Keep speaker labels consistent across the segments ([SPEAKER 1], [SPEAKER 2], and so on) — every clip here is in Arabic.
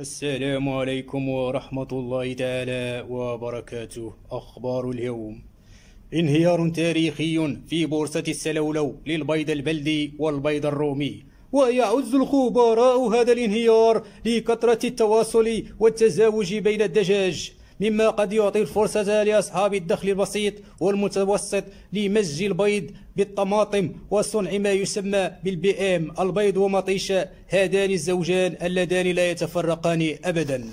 [SPEAKER 1] السلام عليكم ورحمة الله تعالى وبركاته أخبار اليوم انهيار تاريخي في بورصة السلولو للبيض البلدي والبيض الرومي ويعز الخبراء هذا الانهيار لكثرة التواصل والتزاوج بين الدجاج مما قد يعطي الفرصة لأصحاب الدخل البسيط والمتوسط لمزج البيض بالطماطم وصنع ما يسمى بالبئام البيض ومطيشة هذان الزوجان اللذان لا يتفرقان أبداً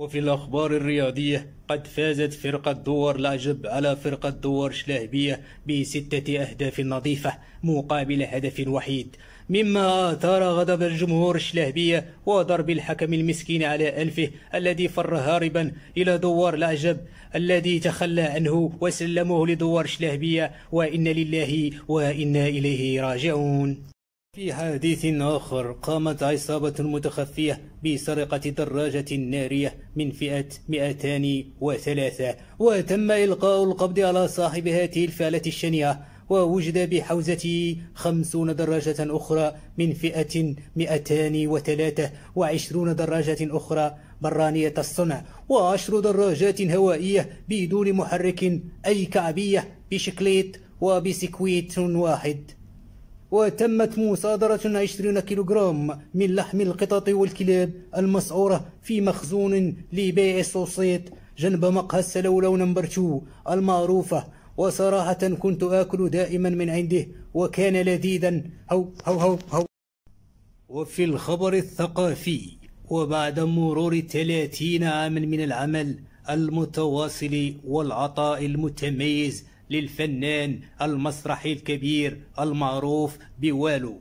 [SPEAKER 1] وفي الأخبار الرياضية قد فازت فرقة دور لاجب على فرقة دور شلاهبية بستة أهداف نظيفة مقابل هدف وحيد مما أثار غضب الجمهور الشلاهبية وضرب الحكم المسكين على أنفه الذي فر هاربا إلى دوار العجب الذي تخلى عنه وسلموه لدوار شلاهبية وإن لله وإنا إليه راجعون في حديث آخر قامت عصابة متخفية بسرقة دراجة نارية من فئة 203 وتم إلقاء القبض على صاحب هذه الفعلة الشنيعة ووجد بحوزته 50 دراجة أخرى من فئة 203 و20 دراجة أخرى برانية الصنع وعشر دراجات هوائية بدون محرك أي كعبية بشكليت وبسكويت واحد وتمت مصادرة 20 كيلوغرام من لحم القطط والكلاب المسعورة في مخزون لبيع السوسيت جنب مقهى السلولو نمبر 2 المعروفة وصراحة كنت آكل دائما من عنده وكان لذيذا هو هو هو هو وفي الخبر الثقافي وبعد مرور 30 عاما من العمل المتواصل والعطاء المتميز للفنان المسرحي الكبير المعروف بوالو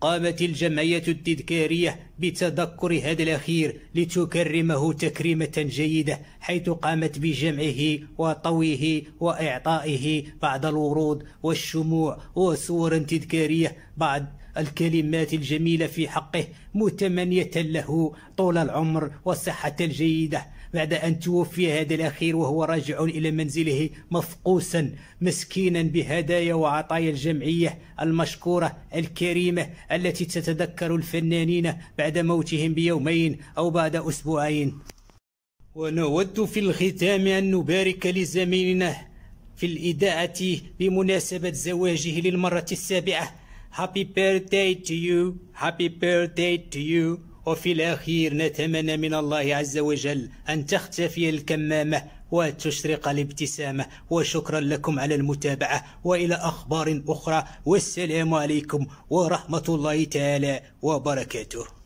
[SPEAKER 1] قامت الجمعية التذكارية بتذكر هذا الأخير لتكرمه تكريمة جيدة حيث قامت بجمعه وطويه وإعطائه بعض الورود والشموع وصورا تذكارية بعد الكلمات الجميلة في حقه متمنية له طول العمر والصحة الجيدة بعد أن توفي هذا الأخير وهو راجع إلى منزله مفقوسا مسكينا بهدايا وعطايا الجمعية المشكورة الكريمة التي تتذكر الفنانين بعد موتهم بيومين أو بعد أسبوعين ونود في الختام أن نبارك لزميلنا في الإذاعة بمناسبة زواجه للمرة السابعة Happy birthday to you Happy birthday to you وفي الأخير نتمنى من الله عز وجل أن تختفي الكمامة وتشرق الابتسامة وشكرا لكم على المتابعة وإلى أخبار أخرى والسلام عليكم ورحمة الله تعالى وبركاته